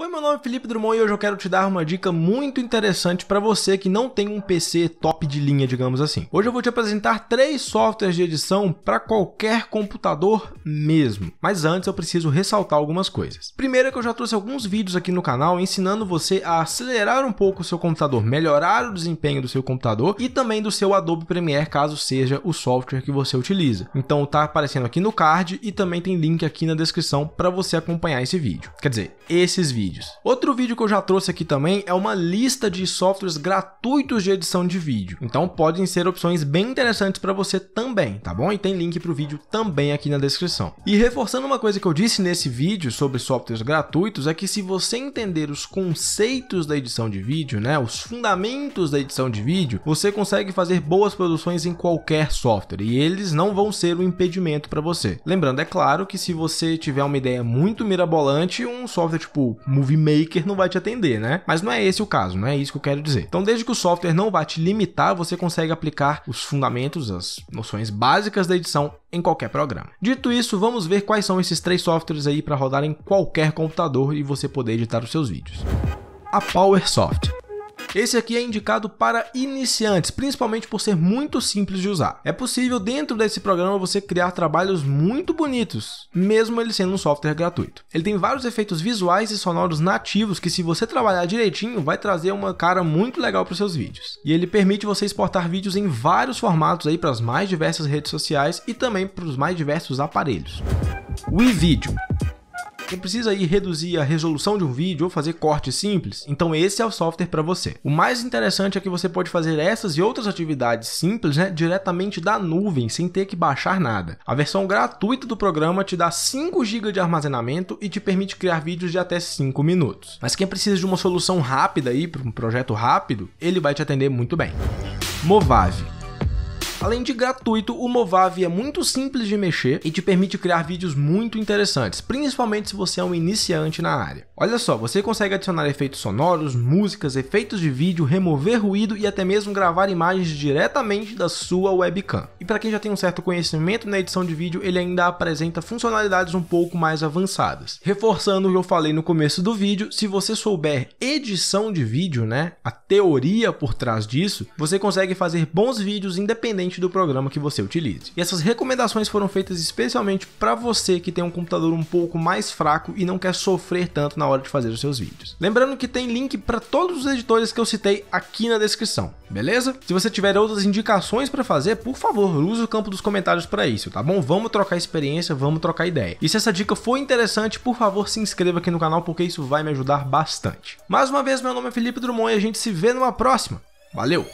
Oi, meu nome é Felipe Drummond e hoje eu quero te dar uma dica muito interessante para você que não tem um PC top de linha, digamos assim. Hoje eu vou te apresentar três softwares de edição para qualquer computador mesmo. Mas antes eu preciso ressaltar algumas coisas. Primeiro é que eu já trouxe alguns vídeos aqui no canal ensinando você a acelerar um pouco o seu computador, melhorar o desempenho do seu computador e também do seu Adobe Premiere, caso seja o software que você utiliza. Então tá aparecendo aqui no card e também tem link aqui na descrição para você acompanhar esse vídeo. Quer dizer, esses vídeos vídeos. Outro vídeo que eu já trouxe aqui também é uma lista de softwares gratuitos de edição de vídeo. Então podem ser opções bem interessantes para você também, tá bom? E tem link para o vídeo também aqui na descrição. E reforçando uma coisa que eu disse nesse vídeo sobre softwares gratuitos é que se você entender os conceitos da edição de vídeo, né, os fundamentos da edição de vídeo, você consegue fazer boas produções em qualquer software e eles não vão ser um impedimento para você. Lembrando, é claro, que se você tiver uma ideia muito mirabolante, um software tipo Movie Maker não vai te atender, né? Mas não é esse o caso, não é isso que eu quero dizer. Então, desde que o software não vá te limitar, você consegue aplicar os fundamentos, as noções básicas da edição em qualquer programa. Dito isso, vamos ver quais são esses três softwares aí para rodar em qualquer computador e você poder editar os seus vídeos. A PowerSoft esse aqui é indicado para iniciantes, principalmente por ser muito simples de usar. É possível dentro desse programa você criar trabalhos muito bonitos, mesmo ele sendo um software gratuito. Ele tem vários efeitos visuais e sonoros nativos que se você trabalhar direitinho vai trazer uma cara muito legal para os seus vídeos. E ele permite você exportar vídeos em vários formatos aí para as mais diversas redes sociais e também para os mais diversos aparelhos. WeVideo. Você precisa aí reduzir a resolução de um vídeo ou fazer cortes simples? Então esse é o software para você. O mais interessante é que você pode fazer essas e outras atividades simples né, diretamente da nuvem, sem ter que baixar nada. A versão gratuita do programa te dá 5 GB de armazenamento e te permite criar vídeos de até 5 minutos. Mas quem precisa de uma solução rápida aí, para um projeto rápido, ele vai te atender muito bem. Movave Além de gratuito, o Movavi é muito simples de mexer e te permite criar vídeos muito interessantes, principalmente se você é um iniciante na área. Olha só, você consegue adicionar efeitos sonoros, músicas, efeitos de vídeo, remover ruído e até mesmo gravar imagens diretamente da sua webcam. E para quem já tem um certo conhecimento na edição de vídeo, ele ainda apresenta funcionalidades um pouco mais avançadas. Reforçando o que eu falei no começo do vídeo, se você souber edição de vídeo, né, a teoria por trás disso, você consegue fazer bons vídeos independentes independente do programa que você utilize. E essas recomendações foram feitas especialmente para você que tem um computador um pouco mais fraco e não quer sofrer tanto na hora de fazer os seus vídeos. Lembrando que tem link para todos os editores que eu citei aqui na descrição, beleza? Se você tiver outras indicações para fazer, por favor, use o campo dos comentários para isso, tá bom? Vamos trocar experiência, vamos trocar ideia. E se essa dica foi interessante, por favor, se inscreva aqui no canal porque isso vai me ajudar bastante. Mais uma vez, meu nome é Felipe Drummond e a gente se vê numa próxima. Valeu!